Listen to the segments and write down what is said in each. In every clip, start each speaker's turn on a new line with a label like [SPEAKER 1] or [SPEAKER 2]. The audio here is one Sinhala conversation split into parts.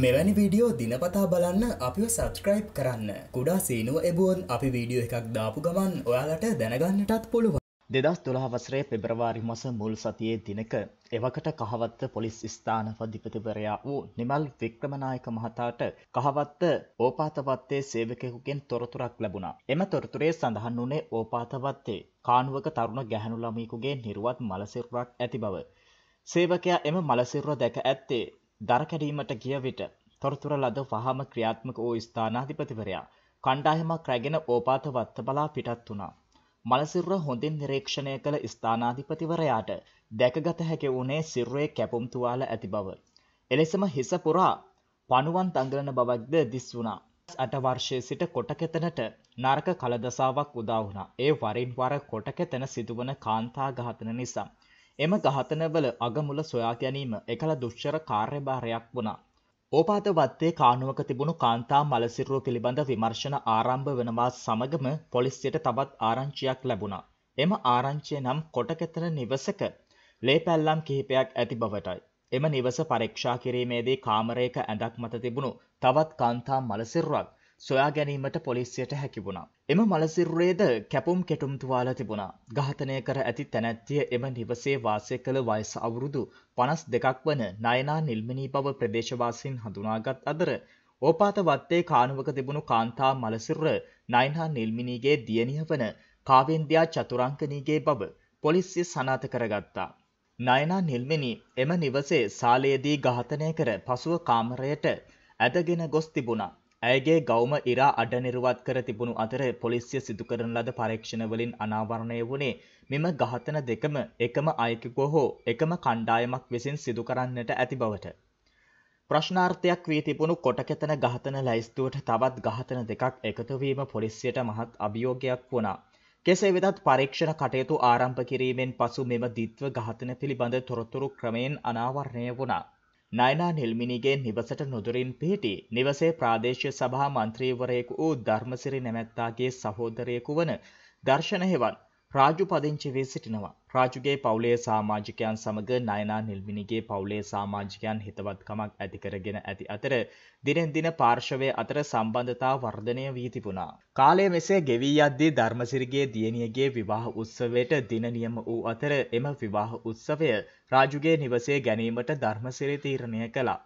[SPEAKER 1] මෙවැනි වීඩියෝ දිනපතා බලන්න අපිව සබස්ක්‍රයිබ් කරන්න කුඩා සීනුව එබුවන් අපි වීඩියෝ එකක් දාපු ගමන් ඔයාලට දැනගන්නටත් පුළුවන් දෙදස් දොළහවසරේ පෙබරවාරි මස මුල් සතියේ දිනක එවකට කහවත්ත පොලිස් ස්ථානපධිපතිවරයා වූ නිමල් වික්‍රමනායක මහතාට කහවත්ත ඕපාතවත්තේ සේවකෙකුගෙන් තොරතුරක් ලැබුණා. එම තොරතුරේ සඳහන් වුණේ ඕපාතවත්තේ කානුවක තරුණ ගැහැණු ළමයෙකුගේ නිර්වත් මලසිරුරක් ඇති බව. සේවකයා එම මලසිරුර දැක ඇත්තේ දරකැඩීමට ගිය විට තොරතුර ලද වහාම ක්‍රියාත්මක වූ ස්ථානාධිපතිවරයා කණ්ඩායමක් රැගෙන ඕපාත වත්ත බලා පිටත් වුණා. මලසිරුර හොඳින් නිරීක්ෂණය කළ ස්ථානාධිපතිවරයාට දැකගත හැකි වුණේ සිරුරේ කැපුම් තුවාල ඇති බව. එලෙසම හිස පුරා පණුවන් තංගලන බවක්ද දිස් වුණා. අට වර්ෂයේ සිට කොටකෙතනට නරක කලදසාවක් උදා වුණා. ඒ වරින් වර කොටකෙතන සිදුවන කාන්තා ඝාතන නිසා. එම ඝාතනවල අගමුල සොයා ගැනීම එකල දුෂ්චර කාර්යභාරයක් වුණා. ඕපාත වත්තේ කානුවක තිබුණු කාන්තා මලසිරුව පිළිබඳ විමර්ශන ආරම්භ වෙනවා සමගම පොලිසියට තවත් ආරංචියක් ලැබුණා. එම ආරංචිය නම් කොටකතර නිවසක ලේ පැල්ලම් කිහිපයක් ඇති බවටයි. එම නිවස පරීක්ෂා කිරීමේදී කාමරයක ඇඳක් මත තිබුණු තවත් කාන්තා මලසිරුවක් සොයා ගැනීමට පොලිසියට හැකිවුණා. එම මලසිරුරේද කැපුම් කෙටුම්තුවාල තිබුණා. ඝාතනය කර ඇති තැනැත්තිය එම නිවසේ වාසය කළ වයස අවුරුදු පනස් දෙකක් වන නයනා නිල්මිනී බව ප්‍රදේශවාසින් හඳුනාගත් අතර ඕපාත වත්තේ කානුවක තිබුණු කාන්තා මලසිරුර නයනා නිල්මිනීගේ දියණිය වන කාවෙන්දයා චතුරංකනීගේ බව පොලිසිය සනාත කරගත්තා. නයනා නිල්මිනි එම නිවසේ සාලයේදී ඝාතනය කර පසුව කාමරයට ඇදගෙන ගොස් තිබුණා. ඇයගේ ගෞම ඉරා අඩ නිර්වත් කර තිබුණු අතර පොලිසිය සිදුකරන ලද පරීක්ෂණවලින් අනාවරණය වුණේ මෙම ඝාතන දෙකම එකම අයකෙකු හෝ එකම කණ්ඩායමක් විසින් සිදු කරන්නට ඇති බවට. ප්‍රශ්නාර්ථයක් වී තිබුණු කොටකෙතන ඝාතන ලැයිස්තුවට තවත් ඝාතන දෙකක් එකතු වීම පොලිසියට මහත් අභියෝගයක් වුණා. කෙසේ වෙතත් පරීක්ෂණ කටයුතු ආරම්භ කිරීමෙන් පසු මෙම දිත්ව ඝාතන පිළිබඳ තොරතුරු ක්‍රමයෙන් අනාවරණය වුණා. නයනා නිල්මිනිගේ නිවසට නොදුරින් පිහිටි නිවසේ ප්‍රාදේශීය සභා මන්ත්‍රීවරයෙකු වූ ධර්මසිරි නැමැත්තාගේ සහෝදරයෙකු වන දර්ශන හෙවත් රාජු පදිංචි වී සිටිනවා. රාජුගේ පවුලේ සාමාජිකයන් සමග නයනා නිල්මිනිගේ පවුලේ සාමාජිකයන් හිතවත්කමක් ඇති කරගෙන ඇති අතර දිනෙන් දින පාර්ශවය අතර සම්බන්ධතා වර්ධනය වී තිබුණා. කාලය මෙසේ ගෙවී යද්දී ධර්මසිරිගේ දියණියගේ විවාහ උත්සවයට දින නියම වූ අතර එම විවාහ උත්සවය රාජුගේ නිවසේ ගැනීමට ධර්මසිරි තීරණය කළා.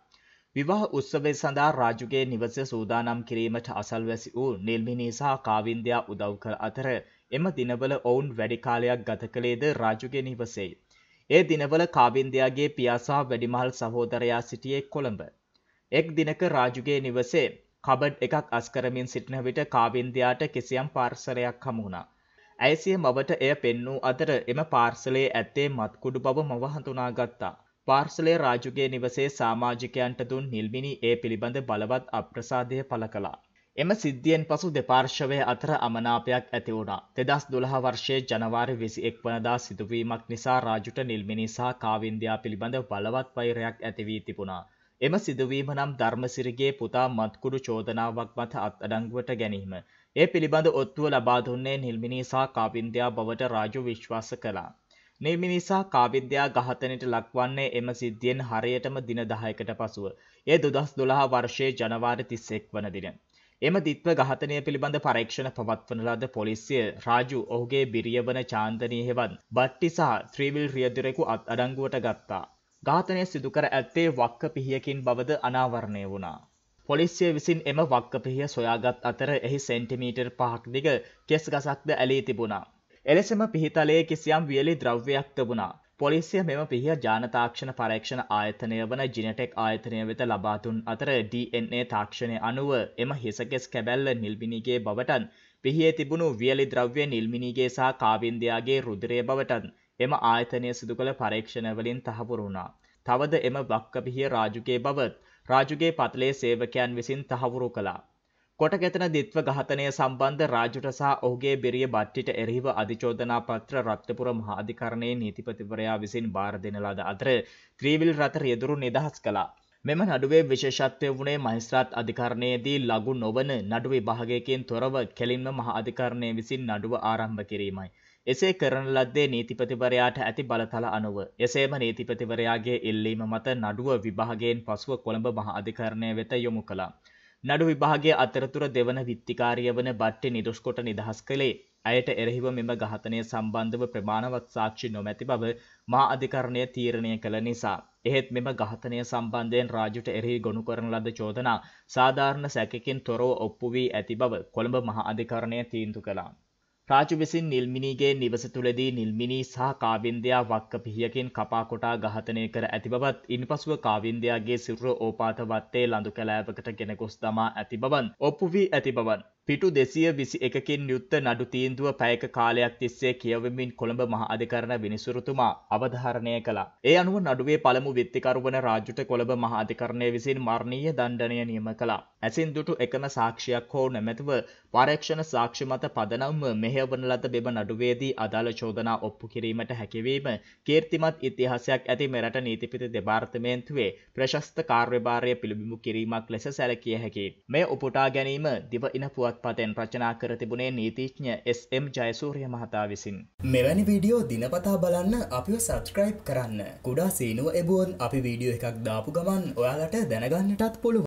[SPEAKER 1] විවාහ උත්සවය සඳහා රාජුගේ නිවස සූදානම් කිරීමට අසල්වැසි වූ නිල්මිනී සහ කාවින්දයා උදව් කළ අතර එම දිනවල ඔවුන් වැඩිකාලයක් ගත කළේද රාජුගේ නිවසෙයි. ඒ දිනවල කාවින්දයාගේ පියාසා වැඩිමහල් සහෝදරයා සිටියේ කොළඹ. එක් දිනක රාජුගේ නිවසේ කබඩ් එකක් අස්කරමින් සිටින විට කාවින්දයාට කිසියම් පාර්සලයක් හමුණා. ඇයිසිය මවට එය පෙන්වූ අතර එම පාර්සලේ ඇත්තේ මත්කුඩු බව මව හඳුනාගත්තා. පාර්සලේ රාජුගේ නිවසේ සාමාජිකයන්ට දුන් නිල්මිනි ඒ පිළිබඳ බලවත් අප්‍රසාදය පළ කළා. එම සිද්ධියෙන් පසු දෙපාර්ශවය අතර අමනාපයක් ඇති වුණා. 2012 වර්ෂයේ ජනවාරි 21 වනදා සිදුවීමක් නිසා රාජුට නිල්මිනි සහ කාවින්දයා පිළිබඳ බලවත් වෛරයක් ඇති වී තිබුණා. එම සිදුවීම නම් ධර්මසිරිගේ පුතා මත්කුඩු චෝදනාවක් මත අත්අඩංගුවට ගැනීම. ඒ පිළිබඳ ඔත්තුව ලබා දුන්නේ නිල්මිනි සහ කාවින්දයා බවට රාජු විශ්වාස කළා. නිල්මිනි සහ කාවින්දයා ඝාතනයට ලක්වන්නේ එම සිද්ධියෙන් හරියටම දින 10කට පසුව. ඒ 2012 වර්ෂයේ ජනවාරි 31 වන දින. එම දිත්ව ඝාතනය පිළිබඳ පරීක්ෂණ පවත්වන ලද පොලිසිය රාජු ඔහුගේ බිරියවන චාන්දනී හෙවත් බට්ටි සහ ත්‍රීවිල් රියදුරෙකු අත් අඩංගුවට ගත්තා. ඝාතනය සිදු කර ඇත්තේ වක්ක පිහියකින් බවද අනාවරණය වුණා. පොලිසිය විසින් එම වක්ක පිහිය සොයාගත් අතර එහි සෙන්ටිමීටර් පහක් දිග කෙස් ගසක්ද ඇලී තිබුණා. එලෙසම පිහිතලයේ කිසියම් වියලි ද්‍රව්‍යයක් තිබුණා. පොලිසිය මෙම පිහිය ජානතාක්ෂණ පරීක්ෂණ ආයතනය වන ජිනටෙක් ආයතනය වෙත ලබාතුන් අතර DNA තාක්ෂණය අනුව එම හිසකෙස් කැබැල්ල නිල්බිනිගේ බවටන් පිහියේ තිබුණු වියලි ද්‍රව්‍ය නිල්මිනිගේ සහ කාවින්දයාගේ රුධිරය බවටත් එම ආයතනය සිදු කළ පරීක්ෂණවලින් තහවුරු වුණා. තවද එම වක්කපිහිය රාජුගේ බවත් රාජුගේ පතලේ සේවකයන් විසින් තහවුරු කළා. කොටගැතන දිත්ව ඝාතනය සම්බන්ධ රාජුට සහ ඔහුගේ බිරිය බට්ටිට එරෙහිව අධිචෝදනා පත්‍ර රත්නපුර මහාධිකරණයේ නීතිපතිවරයා විසින් බාර දෙන ලද අතර ත්‍රීවිල් රථ රියදුරු නිදහස් කළා. මෙම නඩුවේ විශේෂත්වය වුණේ මහිස්ත්‍රාත් අධිකරණයේදී ලඝු නොවන නඩු විභාගයකින් තොරව කෙලින්ම මහා අධිකරණය විසින් නඩුව ආරම්භ කිරීමයි. එසේ කරන ලද්දේ නීතිපතිවරයාට ඇති බලතල අනුව එසේම නීතිපතිවරයාගේ ඉල්ලීම මත නඩුව විභාගයෙන් පසුව කොළඹ මහා අධිකරණය වෙත යොමු කළා. නඩු විභාගය අතරතුර දෙවන විත්තිකාරිය වන බට්ටි නිදුස්කොට නිදහස් කළේ ඇයට එරෙහිව මෙම ඝාතනය සම්බන්ධව ප්‍රමාණවත් සාක්ෂි නොමැති බව මා අධිකරණය තීරණය කළ නිසා. එහෙත් මෙම ඝාතනය සම්බන්ධයෙන් රාජුට එරෙහි ගොනු කරන ලද චෝදනා සාධාරණ සැකකින් තොරව ඔප්පු වී ඇති බව කොළඹ මහා අධිකරණය තීන්දු කළා. රාජු විසින් නිල්මිනීගේ නිවස තුළදී නිල්මිනී සහ කාවින්දයා වක්ක පිහියකින් කපා කොටා ඝාතනය කර ඇති බවත් ඉන්පසුව කාවින්දයාගේ සිරුර ඕපාත වත්තේ ලඳු කැලෑවකට ගෙන ගොස් දමා ඇති බවන් ඔප්පු වී ඇති බවන් පිටු දෙසිය විසි එකකින් යුත්ත නඩු තීන්දුව පැයක කාලයක් තිස්සේ කියවමින් කොළඹ මහ අධිකරණ විනිසුරුතුමා අවධාරණය කළා. ඒ අනුව නඩුවේ පළමු විත්තිකරුවන රාජුට කොළඹ මහ අධිකරණය විසින් මරණීය දණ්ඩනය නියම කළා. ඇසින් දුටු එකම සාක්ෂියක් හෝ නැමැතිව පරීක්ෂණ සාක්ෂි මත පදනම්ව මෙහෙයවන ලද බෙම නඩුවේදී අදාළ චෝදනා ඔප්පු කිරීමට හැකිවීම කීර්තිමත් ඉතිහාසයක් ඇති මෙරට නීතිපති දෙපාර්තමේන්තුවේ ප්‍රශස්ත කාර්යභාරය පිළිබිඹු කිරීමක් ලෙස සැලකිය හැකි. මේ උපුටා ගැනීම දිව ඉන පුවත් පුවත්පතෙන් රචනා කර තිබුණේ නීතිඥ SM ජයසූරිය මහතා විසින්. මෙවැනි වීඩියෝ දිනපතා බලන්න අපිව සබස්ක්‍රයිබ් කරන්න. කුඩා සීනුව එබුවන් අපි වීඩියෝ එකක් දාපු ගමන් ඔයාලට දැනගන්නටත් පුළුව.